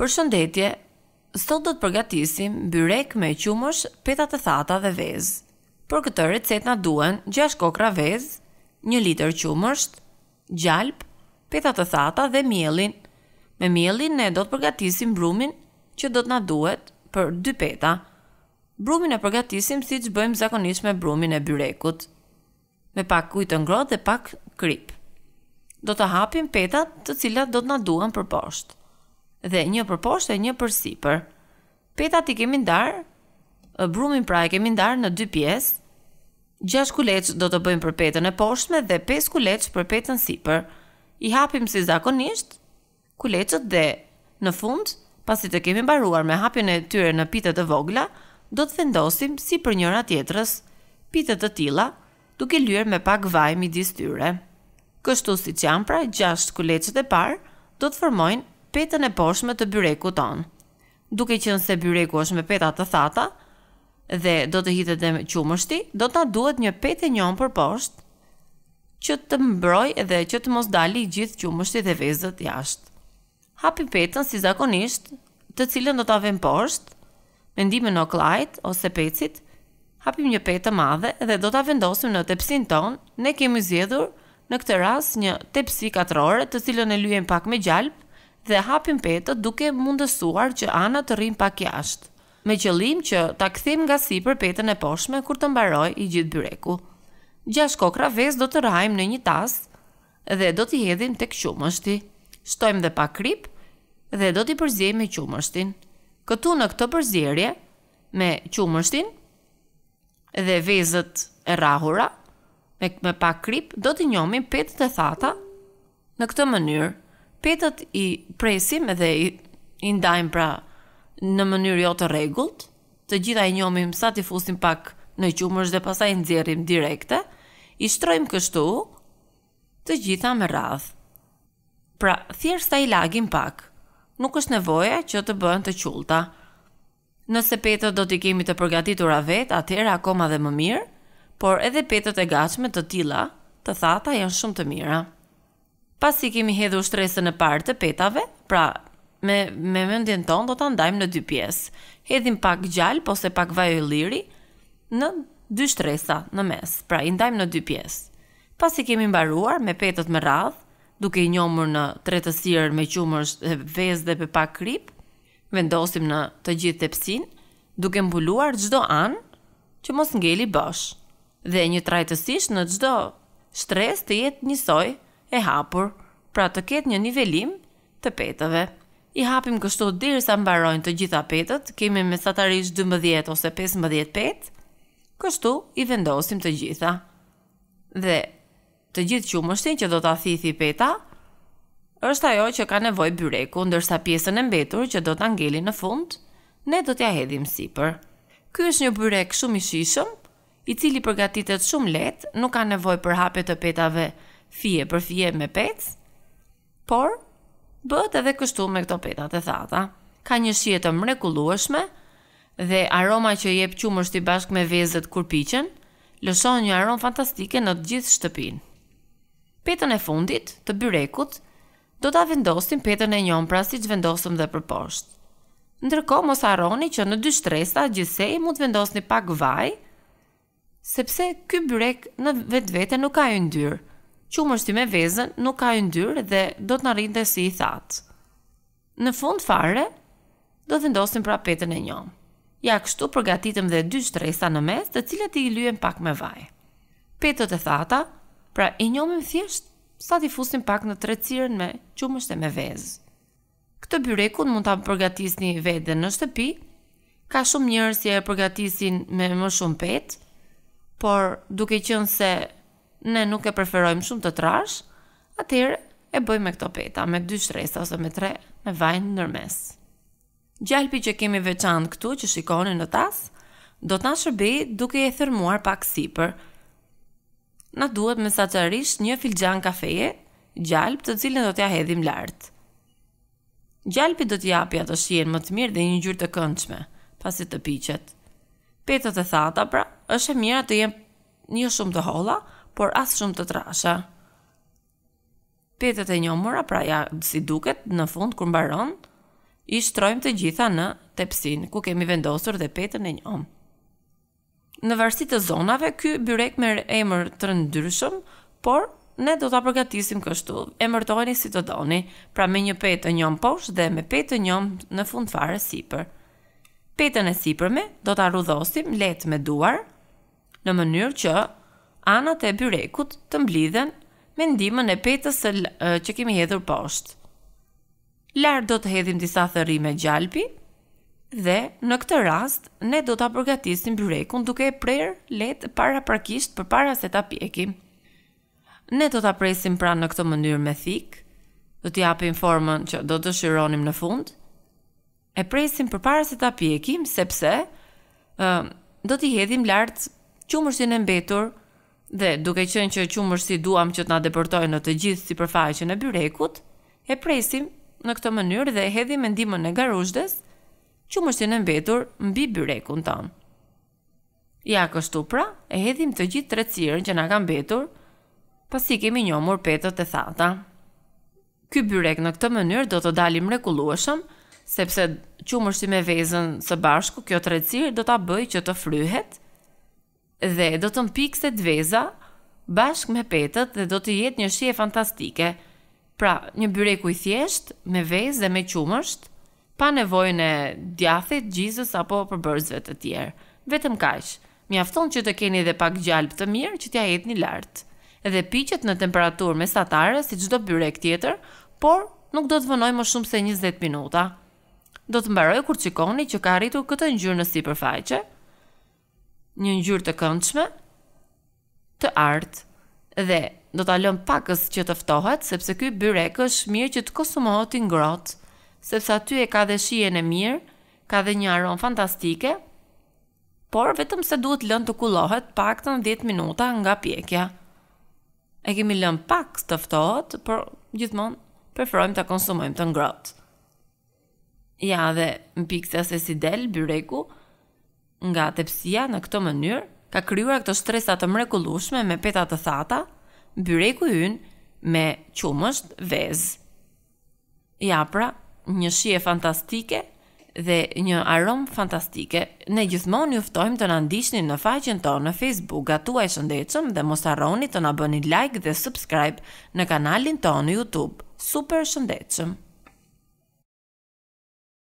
Për shëndetje, sot do të përgatisim byrek me qumësh, peta të thata dhe vezë. Për këtë recetë na duen 6 kokra vezë, 1 liter qumësht, gjalp, peta të thata dhe mielin. Me mielin ne do të përgatisim brumin që do të na duhet për 2 peta. Brumin e përgatisim si që bëjmë zakonisht me brumin e byrekut, me pak kujtë ngrot dhe pak krip. Do të hapim petat të cilat do të na duen për poshtë dhe një për poshtë e një për sipër. Petat i kemi ndar, brumin pra e kemi ndar në dy pjesë. 6 kuleç do të bëjmë për petën e poshtme dhe 5 kuleç për petën sipër. I hapim si zakonisht kuleçët dhe në fund, pasi të kemi mbaruar me hapjen e tyre në pitë të vogla, do të vendosim sipër njëra tjetrës pitë të tilla, duke lyer me pak vaj midis tyre. Kështu siç janë pra 6 kuleçët e parë, do të formojnë petën e poshme të byreku ton. Duke që se byreku është me peta të thata, dhe do të hitet dhe me qumështi, do të na duhet një petë e njën për poshtë, që të mbroj edhe që të mos dali gjithë qumështi dhe vezët jashtë. Hapi petën si zakonisht, të cilën do të avem poshtë, me ndime në klajt ose pecit, hapim një petë të madhe dhe do të vendosim në tepsin tonë, ne kemi zjedhur në këtë ras një tepsi katrore të cilën e lujem pak me gjalpë dhe hapim petët duke mundësuar që Ana të rrim pak jashtë, me qëllim që ta kthejmë nga sipër petën e poshme kur të mbaroj i gjithë byreku. Gjash kokra vez do të rajmë në një tas dhe do t'i hedhim tek qumështi. Shtojmë dhe pak krip dhe do t'i përzjej me qumështin. Këtu në këtë përzjerje, me qumështin dhe vezët e rahura, me, pak krip, do t'i njomim petët e thata në këtë mënyrë. Petët i presim edhe i ndajmë pra në mënyrë jo të rregullt, të gjitha i njomim sa ti fusim pak në qumësh dhe pastaj i nxjerrim direkte, i shtrojmë kështu të gjitha me radh. Pra, thjesht sa i lagim pak, nuk është nevoja që të bëhen të qulta. Nëse petët do t'i kemi të përgatitura vet, atëherë akoma dhe më mirë, por edhe petët e gatshme të tilla të thata janë shumë të mira pasi kemi hedhur shtresën e parë të petave, pra me me mendjen tonë do ta ndajmë në dy pjesë. Hedhim pak gjalp po ose pak vaj liri, në dy shtresa në mes. Pra i ndajmë në dy pjesë. Pasi kemi mbaruar me petët me radhë, duke i njomur në tretësirë me qumërsh dhe vezë dhe pepak krip, vendosim në të gjithë tepsin, duke mbuluar gjdo anë që mos ngeli bosh, Dhe një trajtësisht në gjdo shtres të jetë njësoj, e hapur, pra të ketë një nivelim të petëve. I hapim kështu dirë sa mbarojnë të gjitha petët, kemi me satarisht 12 ose 15 petë, kështu i vendosim të gjitha. Dhe të gjithë qumështin që do të athithi peta, është ajo që ka nevoj bëreku, ndërsa pjesën e mbetur që do të angeli në fund, ne do t'ja hedhim sipër. Ky është një byrek shumë i shishëm, i cili përgatitet shumë let, nuk ka nevoj për hapje të petave fije për fije me pec, por bëhet edhe kështu me këto peta të thata. Ka një shije të mrekullueshme dhe aroma që jep qumësht shti bashkë me vezët kur piqen, lëshon një aromë fantastike në të gjithë shtëpinë. Petën e fundit të byrekut do ta vendosim petën e njom pra siç vendosëm dhe për poshtë. Ndërkohë mos harroni që në dy shtresa gjithsej mund të vendosni pak vaj, sepse ky byrek në vetvete nuk ka yndyrë qumështi me vezën nuk ka yndyrë dhe do të dhe si i thatë. Në fund fare, do të ndosim pra petën e një. Ja kështu përgatitëm dhe dy shtresa në mes të cilët i lujen pak me vaj. Petët e thata, pra i njomim thjesht, sa t'i fusim pak në trecirën me e me vezë. Këtë byrekun mund t'a përgatisni dhe në shtëpi, ka shumë njërës si e përgatisin me më shumë petë, por duke qënë se ne nuk e preferojmë shumë të trash, atëherë e bëjmë me këto peta, me dy shtresa ose me tre, me vaj ndërmes. Gjalpi që kemi veçantë këtu që shikoni në tas, do ta shërbej duke e thërmuar pak sipër. Na duhet me saqarisht një filxhan kafeje, gjalp të cilin do t'ja hedhim lart. Gjalpi do t'ja apja të shien më të mirë dhe një ngjyrë të këndshme, pasi të piqet. Petët e thata pra, është e mira të jenë një shumë të holla, por as shumë të trasha. Petët e njomura pra ja si duket në fund kur mbaron, i shtrojmë të gjitha në tepsin ku kemi vendosur dhe petën e njom. Në varsit të zonave, ky byrek me emër të rëndyrshëm, por ne do ta përgatisim kështu. Emërtojeni si të doni, pra me një petë njom poshtë dhe me petë njom në fund fare sipër. Petën e sipërme do ta rudhosim lehtë me duar në mënyrë që anët e byrekut të mblidhen me ndimën e petës që kemi hedhur poshtë. Lart do të hedhim disa thërrime gjalpi dhe në këtë rast ne do ta përgatisim byrekun duke e prerë lehtë paraprakisht përpara se ta pjekim. Ne do ta presim pra në këtë mënyrë me thik, do t'i japim formën që do dëshironim në fund. E presim përpara se ta pjekim sepse ë do t'i hedhim lart qumërshin e mbetur, Dhe duke qenë që qumësht duam që të na deportojnë në të gjithë si përfaqën e byrekut, e presim në këto mënyrë dhe e hedhim e ndimën e garuzhdes qumësht si në mbetur mbi byrekun ton. Ja, kështu pra, e hedhim të gjithë të recirën që nga ka mbetur, pasi kemi njomur petët e thata. Ky byrek në këto mënyrë do të dalim rekulueshëm, sepse qumërsi me vezën së bashku, kjo të recirë do t'a bëj që të fryhet, dhe do të mpikë se dveza bashk me petët dhe do të jetë një shie fantastike. Pra, një byreku i thjesht, me vez dhe me qumësht, pa nevojën e djathit, gjizës apo përbërzve të tjerë. Vetëm kajsh, mi afton që të keni dhe pak gjalp të mirë që t'ja jetë një lartë. Edhe piqet në temperaturë mesatare si çdo byrek tjetër, por nuk do të vënoj më shumë se 20 minuta. Do të mbaroj kur qikoni që ka arritur këtë ngjyrë në sipërfaqe, një ngjyrë të këndshme, të artë dhe do ta lëm pakës që të ftohet sepse ky byrek është mirë që të konsumohet i ngrohtë, sepse aty e ka dhe shijen e mirë, ka dhe një aromë fantastike, por vetëm se duhet lënë të kullohet paktën 10 minuta nga pjekja. E kemi lënë pak të ftohet, por gjithmonë preferojmë të konsumojmë të ngrohtë. Ja dhe në se si del byreku, nga tepsia në këtë mënyrë, ka kryuar këtë stresat të mrekulushme me petat të thata, byreku yn me qumësht vez. Ja pra, një shie fantastike dhe një aromë fantastike, ne gjithmonë juftojmë të nëndishni në faqen tonë në Facebook gatua e shëndecëm dhe mos arroni të nabëni like dhe subscribe në kanalin tonë në Youtube. Super shëndecëm!